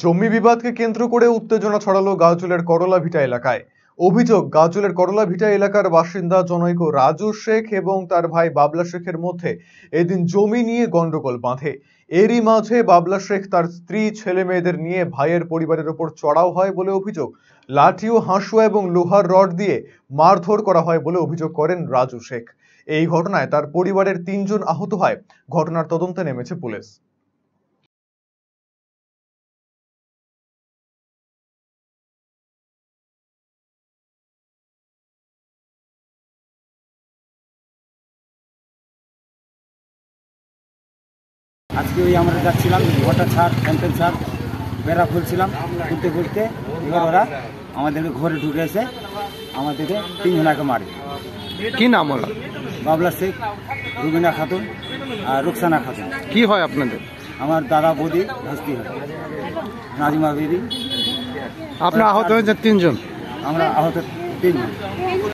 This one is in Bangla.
জমি বিবাদকে কেন্দ্র করে উত্তেজনা ছড়ালো গাজুলের করলা ভিটা এলাকায় অভিযোগ গাজুলের করলা ভিটা এলাকার বাসিন্দা জনৈক রাজু শেখ এবং তার ভাই বাবলা শেখের মধ্যে এদিন জমি নিয়ে গন্ডগোল বাঁধে এরই মাঝে বাবলা শেখ তার স্ত্রী ছেলে মেয়েদের নিয়ে ভাইয়ের পরিবারের ওপর চড়াও হয় বলে অভিযোগ লাঠিও হাঁসুয়া এবং লোহার রড দিয়ে মারধর করা হয় বলে অভিযোগ করেন রাজু শেখ এই ঘটনায় তার পরিবারের তিনজন আহত হয় ঘটনার তদন্তে নেমেছে পুলিশ আজকে ওই আমরা যাচ্ছিলাম ওয়াটার ছাড় ফ্যান্টেন ছাড় বেড়া খুলছিলাম ঘুরতে ঘুরতে এবার ওরা আমাদেরকে ঘরে ঢুকে এসে আমাদেরকে তিনজনাকে মারে কি নাম হলো বাবলা শেখ রুবিনা খাতুন আর রুকসানা খাতুন কি হয় আপনাদের আমার দাদা বৌদি হাসতি হয় নাজিমা বিদি আপনার আহত হয়েছে তিনজন আমরা আহত তিনজন